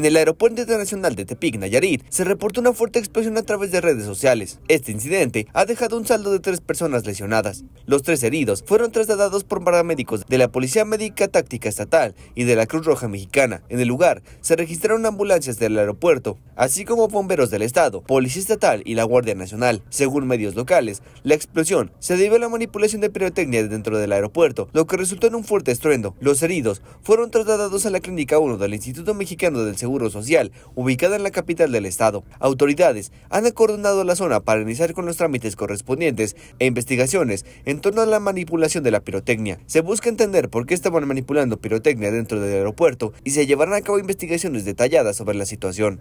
En el Aeropuerto Internacional de Tepic, Nayarit, se reportó una fuerte explosión a través de redes sociales. Este incidente ha dejado un saldo de tres personas lesionadas. Los tres heridos fueron trasladados por paramédicos de la Policía Médica Táctica Estatal y de la Cruz Roja Mexicana. En el lugar se registraron ambulancias del aeropuerto, así como bomberos del Estado, Policía Estatal y la Guardia Nacional. Según medios locales, la explosión se debió a la manipulación de pirotecnia dentro del aeropuerto, lo que resultó en un fuerte estruendo. Los heridos fueron trasladados a la Clínica 1 del Instituto Mexicano del Seguro Social, ubicada en la capital del estado. Autoridades han acordonado la zona para iniciar con los trámites correspondientes e investigaciones en torno a la manipulación de la pirotecnia. Se busca entender por qué estaban manipulando pirotecnia dentro del aeropuerto y se llevarán a cabo investigaciones detalladas sobre la situación.